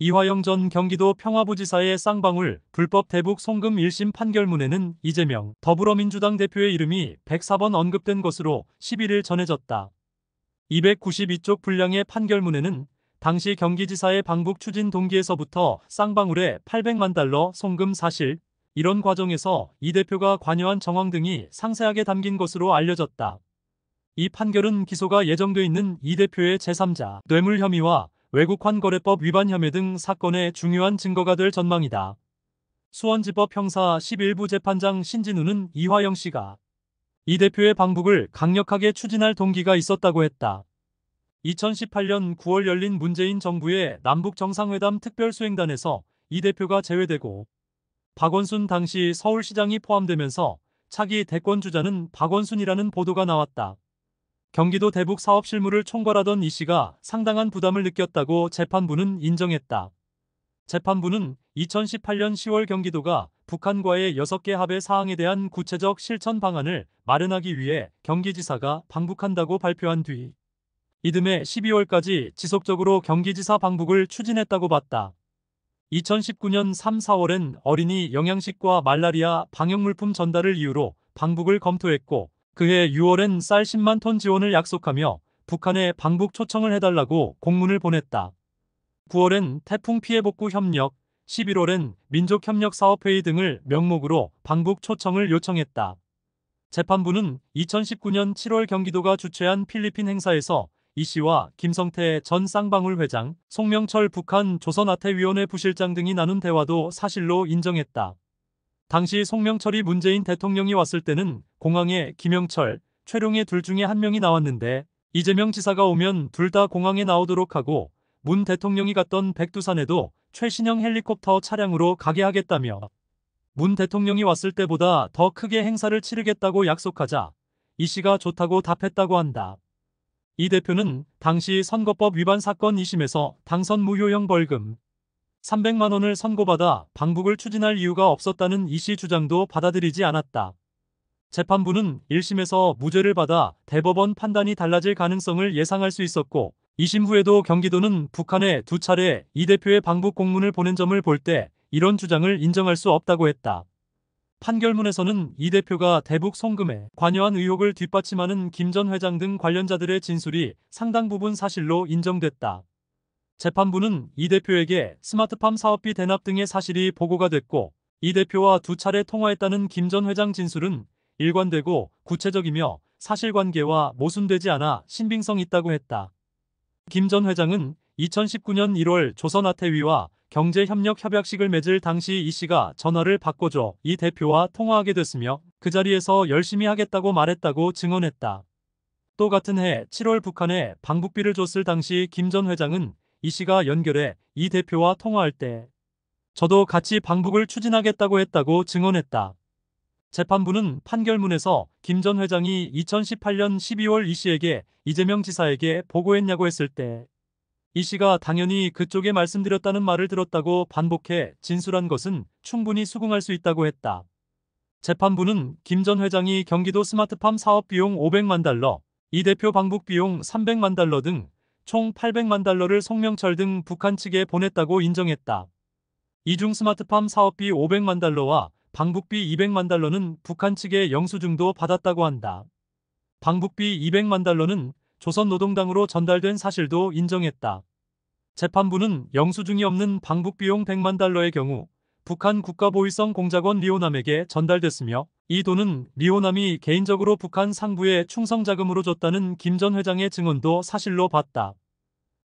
이화영 전 경기도 평화부지사의 쌍방울 불법 대북 송금 1심 판결문에는 이재명 더불어민주당 대표의 이름이 104번 언급된 것으로 11일 전해졌다. 292쪽 분량의 판결문에는 당시 경기지사의 방북 추진 동기에서부터 쌍방울에 800만 달러 송금 사실, 이런 과정에서 이 대표가 관여한 정황 등이 상세하게 담긴 것으로 알려졌다. 이 판결은 기소가 예정돼 있는 이 대표의 제3자 뇌물 혐의와 외국 환거래법 위반 혐의 등 사건의 중요한 증거가 될 전망이다. 수원지법 형사 11부 재판장 신진우는 이화영 씨가 이 대표의 방북을 강력하게 추진할 동기가 있었다고 했다. 2018년 9월 열린 문재인 정부의 남북정상회담 특별수행단에서 이 대표가 제외되고 박원순 당시 서울시장이 포함되면서 차기 대권주자는 박원순이라는 보도가 나왔다. 경기도 대북 사업 실무를 총괄하던 이 씨가 상당한 부담을 느꼈다고 재판부는 인정했다. 재판부는 2018년 10월 경기도가 북한과의 6개 합의 사항에 대한 구체적 실천 방안을 마련하기 위해 경기지사가 방북한다고 발표한 뒤 이듬해 12월까지 지속적으로 경기지사 방북을 추진했다고 봤다. 2019년 3, 4월엔 어린이 영양식과 말라리아 방역물품 전달을 이유로 방북을 검토했고 그해 6월엔 쌀 10만 톤 지원을 약속하며 북한에 방북 초청을 해달라고 공문을 보냈다. 9월엔 태풍 피해 복구 협력, 11월엔 민족협력사업회의 등을 명목으로 방북 초청을 요청했다. 재판부는 2019년 7월 경기도가 주최한 필리핀 행사에서 이 씨와 김성태 전 쌍방울 회장, 송명철 북한 조선아태위원회 부실장 등이 나눈 대화도 사실로 인정했다. 당시 송명철이 문재인 대통령이 왔을 때는 공항에 김영철, 최룡의 둘 중에 한 명이 나왔는데 이재명 지사가 오면 둘 다 공항에 나오도록 하고 문 대통령이 갔던 백두산에도 최신형 헬리콥터 차량으로 가게 하겠다며 문 대통령이 왔을 때보다 더 크게 행사를 치르겠다고 약속하자 이 씨가 좋다고 답했다고 한다. 이 대표는 당시 선거법 위반 사건 2심에서 당선 무효형 벌금 300만 원을 선고받아 방북을 추진할 이유가 없었다는 이 씨 주장도 받아들이지 않았다. 재판부는 1심에서 무죄를 받아 대법원 판단이 달라질 가능성을 예상할 수 있었고 2심 후에도 경기도는 북한에 두 차례 이 대표의 방북 공문을 보낸 점을 볼 때 이런 주장을 인정할 수 없다고 했다. 판결문에서는 이 대표가 대북 송금에 관여한 의혹을 뒷받침하는 김 전 회장 등 관련자들의 진술이 상당 부분 사실로 인정됐다. 재판부는 이 대표에게 스마트팜 사업비 대납 등의 사실이 보고가 됐고 이 대표와 두 차례 통화했다는 김 전 회장 진술은 일관되고 구체적이며 사실관계와 모순되지 않아 신빙성 있다고 했다. 김 전 회장은 2019년 1월 조선아태위와 경제협력협약식을 맺을 당시 이 씨가 전화를 바꿔줘 이 대표와 통화하게 됐으며 그 자리에서 열심히 하겠다고 말했다고 증언했다. 또 같은 해 7월 북한에 방북비를 줬을 당시 김 전 회장은 이 씨가 연결해 이 대표와 통화할 때 저도 같이 방북을 추진하겠다고 했다고 증언했다. 재판부는 판결문에서 김 전 회장이 2018년 12월 이 씨에게 이재명 지사에게 보고했냐고 했을 때 이 씨가 당연히 그쪽에 말씀드렸다는 말을 들었다고 반복해 진술한 것은 충분히 수긍할 수 있다고 했다. 재판부는 김 전 회장이 경기도 스마트팜 사업 비용 500만 달러, 이 대표 방북 비용 300만 달러 등 총 800만 달러를 송명철 등 북한 측에 보냈다고 인정했다. 이 중 스마트팜 사업비 500만 달러와 방북비 200만 달러는 북한 측의 영수증도 받았다고 한다. 방북비 200만 달러는 조선노동당으로 전달된 사실도 인정했다. 재판부는 영수증이 없는 방북비용 100만 달러의 경우 북한 국가보위성 공작원 리오남에게 전달됐으며 이 돈은 리오남이 개인적으로 북한 상부에 충성자금으로 줬다는 김 전 회장의 증언도 사실로 봤다.